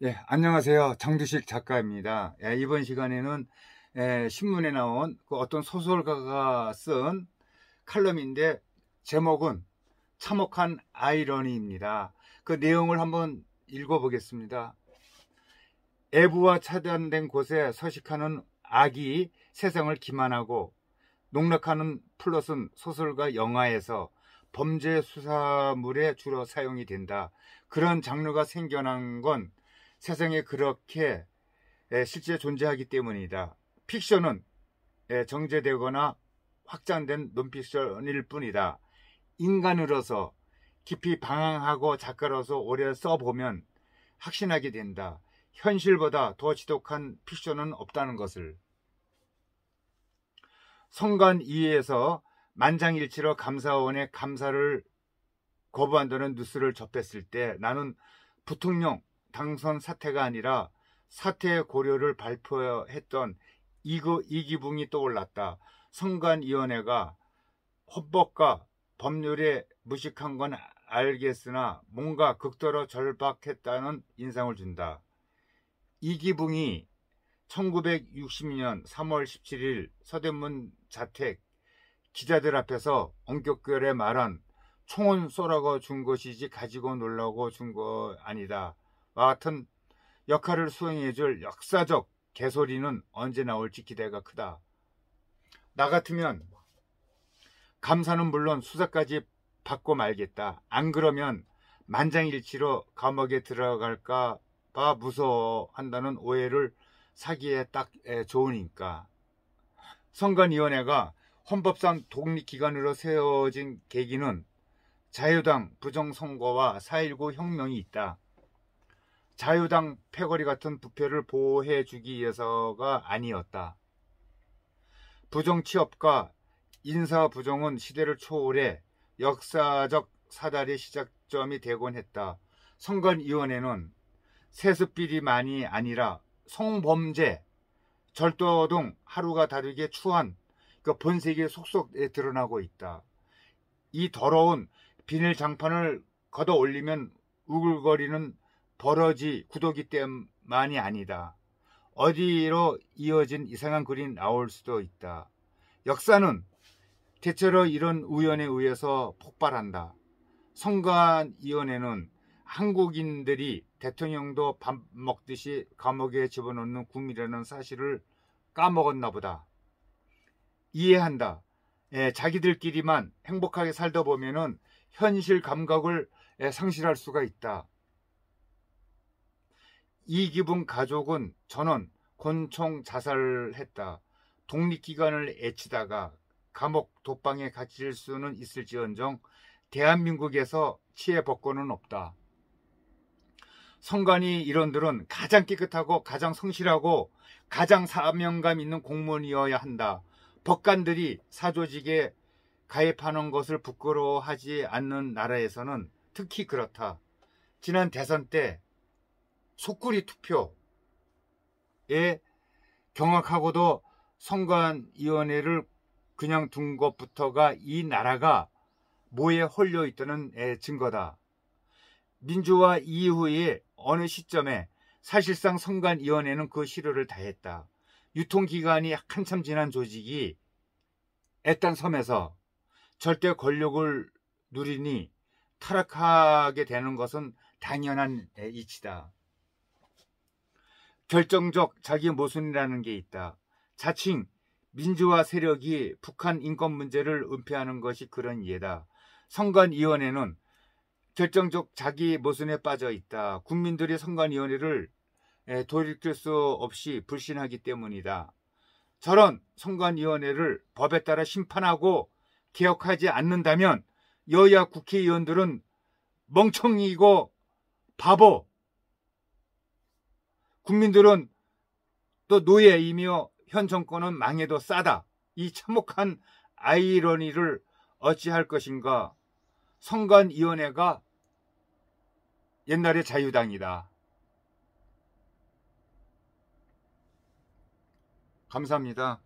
예, 안녕하세요. 장두식 작가입니다. 예, 이번 시간에는 예, 신문에 나온 그 어떤 소설가가 쓴 칼럼인데 제목은 참혹한 아이러니입니다. 그 내용을 한번 읽어보겠습니다. 애부와 차단된 곳에 서식하는 악이 세상을 기만하고 농락하는 플롯은 소설과 영화에서 범죄 수사물에 주로 사용이 된다. 그런 장르가 생겨난 건 세상에 그렇게 실제 존재하기 때문이다. 픽션은 정제되거나 확장된 논픽션일 뿐이다. 인간으로서 깊이 방황하고 작가로서 오래 써보면 확신하게 된다. 현실보다 더 지독한 픽션은 없다는 것을. 성관 2에서 만장일치로 감사원의 감사를 거부한다는 뉴스를 접했을 때 나는 부통령 당선 사태가 아니라 사태의 고려를 발표했던 이거 이기붕이 떠올랐다. 선관위원회가 헌법과 법률에 무식한 건 알겠으나 뭔가 극도로 절박했다는 인상을 준다. 이기붕이 1960년 3월 17일 서대문 자택 기자들 앞에서 엄격결에 말한 총은 쏘라고 준 것이지 가지고 놀라고 준 거 아니다. 같은 역할을 수행해줄 역사적 개소리는 언제 나올지 기대가 크다. 나 같으면 감사는 물론 수사까지 받고 말겠다. 안 그러면 만장일치로 감옥에 들어갈까 봐 무서워한다는 오해를 사기에 딱 좋으니까. 선관위원회가 헌법상 독립기관으로 세워진 계기는 자유당 부정선거와 4.19 혁명이 있다. 자유당 패거리 같은 부패를 보호해주기 위해서가 아니었다. 부정취업과 인사부정은 시대를 초월해 역사적 사달의 시작점이 되곤 했다. 선관위원회는 세습비리만이 아니라 성범죄, 절도 등 하루가 다르게 추한 그 본색이 속속에 드러나고 있다. 이 더러운 비닐 장판을 걷어 올리면 우글거리는 버러지, 구더기 때만이 아니다. 어디로 이어진 이상한 글이 나올 수도 있다. 역사는 대체로 이런 우연에 의해서 폭발한다. 선관위원회는 한국인들이 대통령도 밥 먹듯이 감옥에 집어넣는 국민이라는 사실을 까먹었나 보다. 이해한다. 예, 자기들끼리만 행복하게 살다 보면 현실 감각을 예, 상실할 수가 있다. 이기분 가족은 전원 권총 자살했다. 독립기관을 애치다가 감옥 독방에 갇힐 수는 있을지언정 대한민국에서 치해 법권은 없다. 성관이 일원들은 가장 깨끗하고 가장 성실하고 가장 사명감 있는 공무원이어야 한다. 법관들이 사조직에 가입하는 것을 부끄러워하지 않는 나라에서는 특히 그렇다. 지난 대선 때 속구리 투표에 경악하고도 선관위원회를 그냥 둔 것부터가 이 나라가 뭐에 홀려 있다는 증거다. 민주화 이후의 어느 시점에 사실상 선관위원회는 그 실효를 다했다. 유통기간이 한참 지난 조직이 애딴 섬에서 절대 권력을 누리니 타락하게 되는 것은 당연한 이치다. 결정적 자기 모순이라는 게 있다. 자칭 민주화 세력이 북한 인권 문제를 은폐하는 것이 그런 예다. 선관위원회는 결정적 자기 모순에 빠져 있다. 국민들이 선관위원회를 돌이킬 수 없이 불신하기 때문이다. 저런 선관위원회를 법에 따라 심판하고 개혁하지 않는다면 여야 국회의원들은 멍청이고 바보 국민들은 또 노예이며 현 정권은 망해도 싸다. 이 참혹한 아이러니를 어찌할 것인가? 선관위원회가 옛날에 자유당이다. 감사합니다.